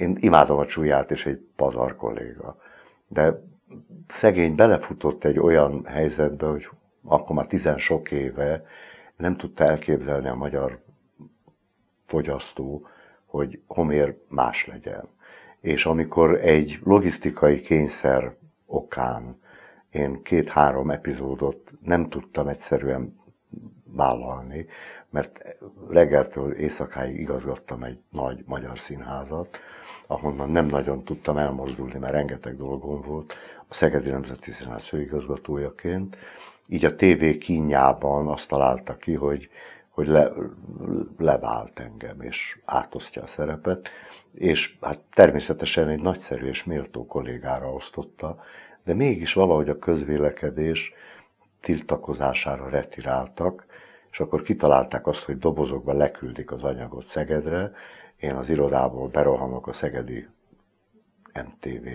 Én imádom a csúját és egy pazar kolléga. De szegény belefutott egy olyan helyzetbe, hogy akkor már tizen sok éve nem tudta elképzelni a magyar fogyasztó, hogy homér más legyen. És amikor egy logisztikai kényszer okán én két-három epizódot nem tudtam egyszerűen vállalni, mert reggeltől éjszakáig igazgattam egy nagy magyar színházat, ahonnan nem nagyon tudtam elmozdulni, mert rengeteg dolgom volt, a Szegedi Nemzeti Színház főigazgatójaként. Így a TV kínjában azt találta ki, hogy, hogy le, levált engem, és átosztja a szerepet, és hát természetesen egy nagyszerű és méltó kollégára osztotta, de mégis valahogy a közvélekedés tiltakozására retiráltak, és akkor kitalálták azt, hogy dobozokba leküldik az anyagot Szegedre, én az irodából berohanok a Szegedi MTV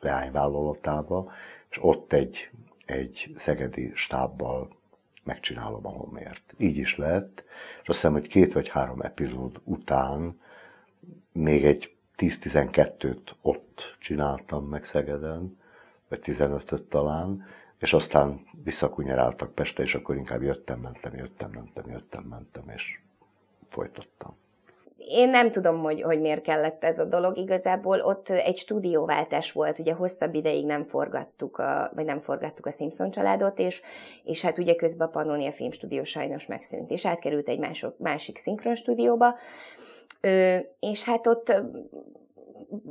leányvállalatába, és ott egy, egy szegedi stábbal megcsinálom a homért. Így is lett, és azt hiszem, hogy két vagy három epizód után még egy 10-12-t ott csináltam meg Szegeden, vagy 15-öt talán, és aztán visszakunyeráltak Peste, és akkor inkább jöttem-mentem, jöttem-mentem, jöttem-mentem, és folytattam. Én nem tudom, hogy, hogy miért kellett ez a dolog. Igazából ott egy stúdióváltás volt, ugye hosszabb ideig nem forgattuk a, vagy nem forgattuk a Simpson családot, és, és hát ugye közben a Pannonia Filmstúdió sajnos megszűnt, és átkerült egy mások, másik szinkron stúdióba, Ö, és hát ott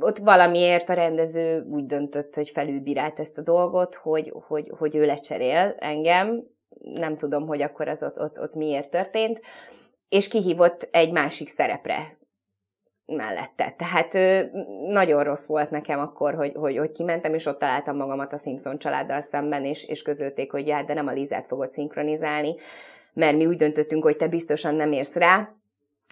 ott valamiért a rendező úgy döntött, hogy felülbírált ezt a dolgot, hogy, hogy, hogy ő lecserél engem, nem tudom, hogy akkor az ott, ott, ott miért történt, és kihívott egy másik szerepre mellette. Tehát nagyon rossz volt nekem akkor, hogy, hogy, hogy kimentem, és ott találtam magamat a Simpson családdal szemben, és, és közölték, hogy hát, de nem a Lizát fogod szinkronizálni, mert mi úgy döntöttünk, hogy te biztosan nem érsz rá,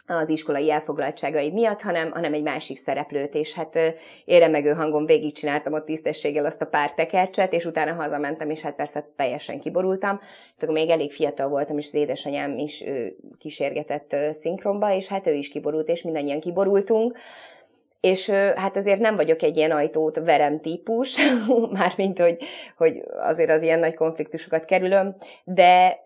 az iskolai elfoglaltságai miatt, hanem, hanem egy másik szereplőt, és hát éremegő hangon végigcsináltam ott tisztességgel azt a pár tekercset, és utána hazamentem, és hát persze teljesen kiborultam. Tehát akkor még elég fiatal voltam, és az édesanyám is ő, kísérgetett szinkronba, és hát ő is kiborult, és mindannyian kiborultunk. És hát azért nem vagyok egy ilyen ajtót verem típus, mármint, hogy, hogy azért az ilyen nagy konfliktusokat kerülöm, de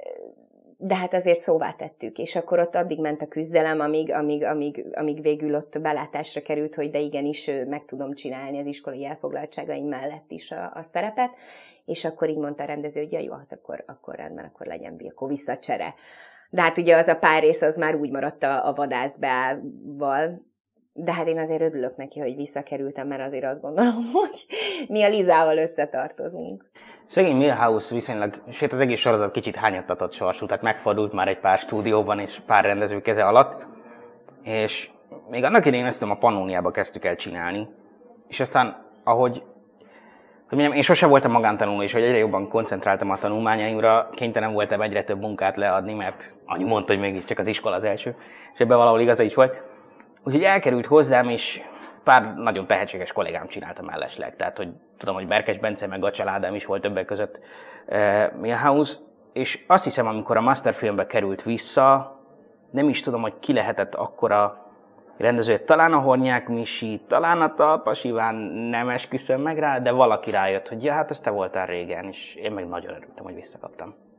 de hát azért szóvá tettük, és akkor ott addig ment a küzdelem, amíg, amíg, amíg, amíg végül ott belátásra került, hogy de igenis meg tudom csinálni az iskolai elfoglaltságaim mellett is a, a szerepet, és akkor így mondta a rendező, hogy ja, jó, hát akkor, akkor rendben, akkor legyen akkor visszacsere. De hát ugye az a pár rész az már úgy maradt a, a vadászbeával, de hát én azért örülök neki, hogy visszakerültem, mert azért azt gondolom, hogy mi a Lizával összetartozunk. Szegény Milhouse viszonylag, sőt az egész sorozat kicsit hányattatott sorsú, tehát megfordult már egy pár stúdióban és pár rendező keze alatt, és még annak idején ezt a Pannoniába kezdtük el csinálni, és aztán ahogy hogy mondjam, én sose voltam magántanuló, és hogy egyre jobban koncentráltam a tanulmányaimra, kénytelen voltam egyre több munkát leadni, mert anyu mondta, hogy csak az iskola az első, és ebben valahol igaza is volt. Úgyhogy elkerült hozzám, és pár nagyon tehetséges kollégám csinálta mellesleg. Tehát, hogy tudom, hogy Berkes Bence meg a családám is volt többek között e, Milhouse, és azt hiszem, amikor a Masterfilmbe került vissza, nem is tudom, hogy ki lehetett a rendező, talán a Hornyák Misi, talán a Talpas Iván, nem esküszöm meg rá, de valaki rájött, hogy ja, hát ez te voltál régen, és én meg nagyon örültem, hogy visszakaptam.